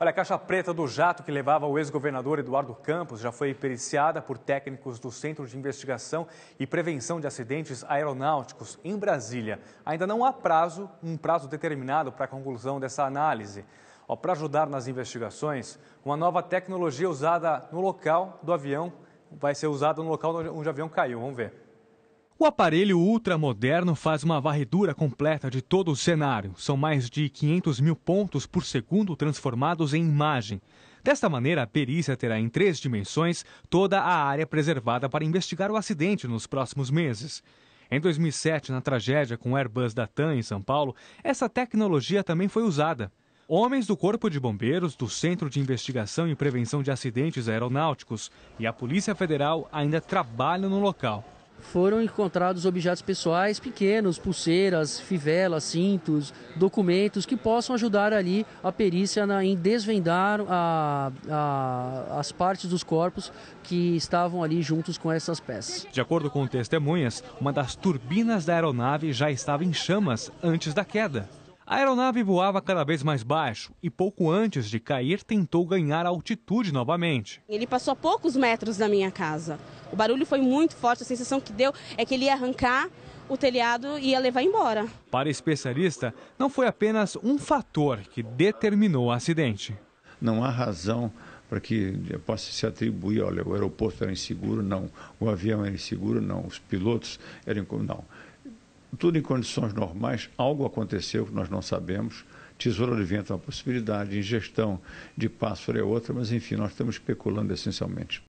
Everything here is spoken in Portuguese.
Olha, a caixa preta do jato que levava o ex-governador Eduardo Campos já foi periciada por técnicos do Centro de Investigação e Prevenção de Acidentes Aeronáuticos em Brasília. Ainda não há prazo, um prazo determinado para a conclusão dessa análise. Para ajudar nas investigações, uma nova tecnologia usada no local do avião vai ser usada no local onde o avião caiu. Vamos ver. O aparelho ultramoderno faz uma varredura completa de todo o cenário. São mais de 500 mil pontos por segundo transformados em imagem. Desta maneira, a perícia terá em três dimensões toda a área preservada para investigar o acidente nos próximos meses. Em 2007, na tragédia com o Airbus da TAM em São Paulo, essa tecnologia também foi usada. Homens do Corpo de Bombeiros, do Centro de Investigação e Prevenção de Acidentes Aeronáuticos e a Polícia Federal ainda trabalham no local foram encontrados objetos pessoais pequenos, pulseiras, fivelas, cintos, documentos que possam ajudar ali a perícia na, em desvendar a, a, as partes dos corpos que estavam ali juntos com essas peças. De acordo com testemunhas, uma das turbinas da aeronave já estava em chamas antes da queda. A aeronave voava cada vez mais baixo e pouco antes de cair tentou ganhar altitude novamente. Ele passou a poucos metros da minha casa. O barulho foi muito forte, a sensação que deu é que ele ia arrancar o telhado e ia levar embora. Para especialista, não foi apenas um fator que determinou o acidente. Não há razão para que possa se atribuir, olha, o aeroporto era inseguro, não, o avião era inseguro, não, os pilotos eram não. Tudo em condições normais, algo aconteceu que nós não sabemos. Tesouro de vento é uma possibilidade, ingestão de pássaro é outra, mas enfim, nós estamos especulando essencialmente.